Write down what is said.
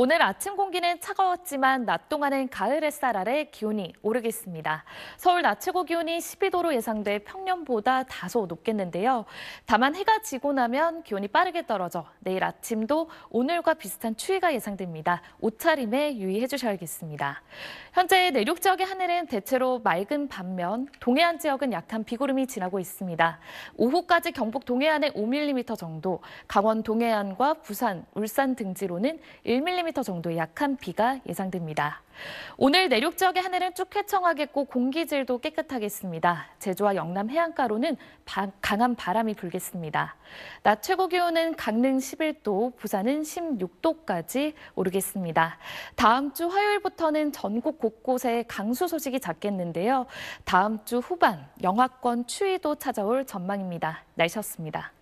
오늘 아침 공기는 차가웠지만 낮 동안은 가을 햇살 아래 기온이 오르겠습니다. 서울 낮 최고 기온이 12도로 예상돼 평년보다 다소 높겠는데요. 다만 해가 지고 나면 기온이 빠르게 떨어져 내일 아침도 오늘과 비슷한 추위가 예상됩니다. 옷차림에 유의해 주셔야겠습니다. 현재 내륙 지역의 하늘은 대체로 맑은 반면 동해안 지역은 약한 비구름이 지나고 있습니다. 오후까지 경북 동해안에 5mm 정도, 강원 동해안과 부산, 울산 등지로는 1mm 1 m 정도의 약한 비가 예상됩니다. 오늘 내륙 지역의 하늘은 쭉 쾌청하겠고 공기질도 깨끗하겠습니다. 제주와 영남 해안가로는 바, 강한 바람이 불겠습니다. 낮 최고 기온은 강릉 11도, 부산은 16도까지 오르겠습니다. 다음 주 화요일부터는 전국 곳곳에 강수 소식이 잦겠는데요. 다음 주 후반 영하권 추위도 찾아올 전망입니다. 날씨였습니다.